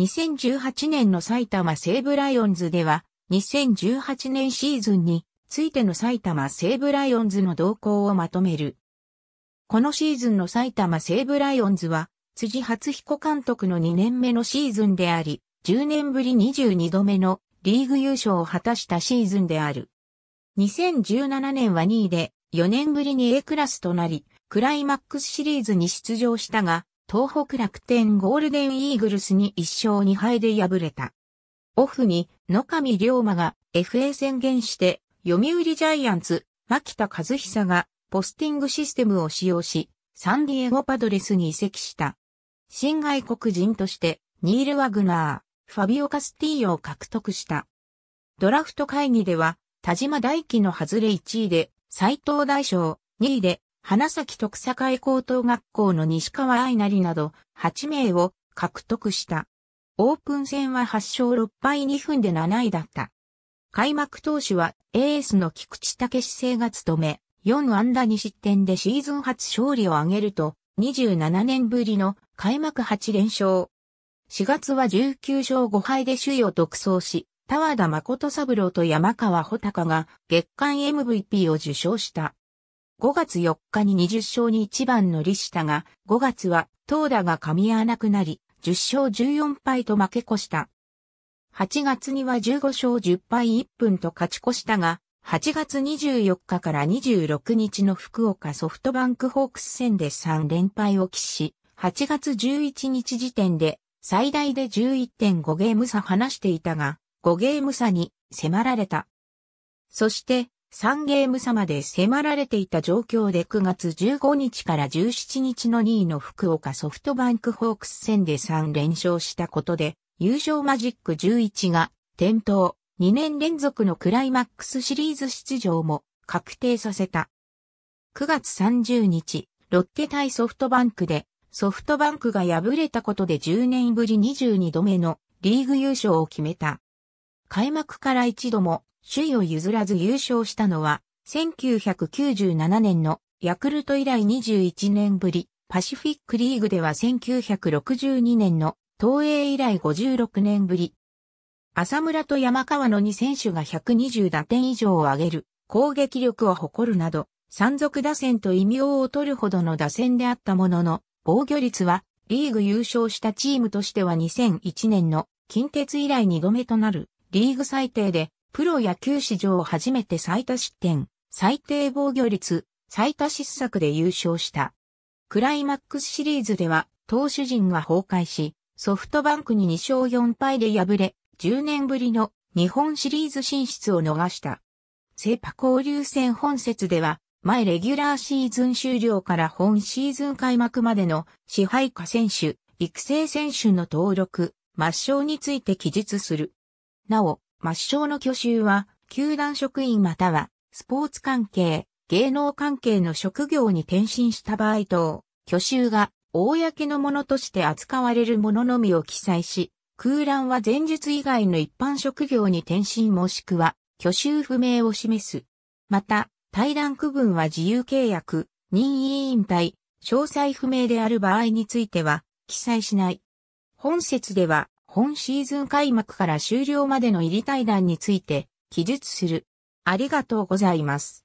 2018年の埼玉西武ライオンズでは、2018年シーズンについての埼玉西武ライオンズの動向をまとめる。このシーズンの埼玉西武ライオンズは、辻初彦監督の2年目のシーズンであり、10年ぶり22度目のリーグ優勝を果たしたシーズンである。2017年は2位で4年ぶりに A クラスとなり、クライマックスシリーズに出場したが、東北楽天ゴールデンイーグルスに1勝2敗で敗れた。オフに野上龍馬が FA 宣言して読売ジャイアンツ、牧田和久がポスティングシステムを使用し、サンディエゴパドレスに移籍した。新外国人としてニール・ワグナー、ファビオ・カスティーヨを獲得した。ドラフト会議では、田島大輝の外れ1位で、斎藤大将2位で、花咲徳栄高等学校の西川愛成など8名を獲得した。オープン戦は8勝6敗2分で7位だった。開幕投手はエースの菊池武史生が務め、4安打2失点でシーズン初勝利を挙げると、27年ぶりの開幕8連勝。4月は19勝5敗で首位を独走し、田和田誠三郎と山川穂高が月間 MVP を受賞した。5月4日に20勝に1番乗りしたが、5月は投打が噛み合わなくなり、10勝14敗と負け越した。8月には15勝10敗1分と勝ち越したが、8月24日から26日の福岡ソフトバンクホークス戦で3連敗を喫し、8月11日時点で最大で11.5ゲーム差離していたが、5ゲーム差に迫られた。そして3ゲーム差まで迫られていた状況で9月15日から17日の2位の福岡ソフトバンクホークス戦で3連勝したことで、優勝マジック11が点灯、2年連続のクライマックスシリーズ出場も確定させた。9月30日、ロッテ対ソフトバンクで、ソフトバンクが敗れたことで10年ぶり22度目のリーグ優勝を決めた。開幕から一度も首位を譲らず優勝したのは、1997年のヤクルト以来21年ぶり、パシフィックリーグでは1962年の東映以来56年ぶり。浅村と山川の2選手が120打点以上を上げる攻撃力を誇るなど、山賊打線と異名を取るほどの打線であったものの、防御率はリーグ優勝したチームとしては2001年の近鉄以来2度目となるリーグ最低でプロ野球史上初めて最多失点、最低防御率、最多失策で優勝した。クライマックスシリーズでは、投手陣が崩壊し、ソフトバンクに2勝4敗で敗れ、10年ぶりの日本シリーズ進出を逃した。セパ交流戦本節では、前レギュラーシーズン終了から本シーズン開幕までの支配下選手、育成選手の登録、抹消について記述する。なお、抹消の挙手は、球団職員または、スポーツ関係、芸能関係の職業に転身した場合等、挙手が、公のものとして扱われるもののみを記載し、空欄は前述以外の一般職業に転身もしくは、挙手不明を示す。また、対談区分は自由契約、任意引退、詳細不明である場合については、記載しない。本説では、本シーズン開幕から終了までの入り対談について記述する。ありがとうございます。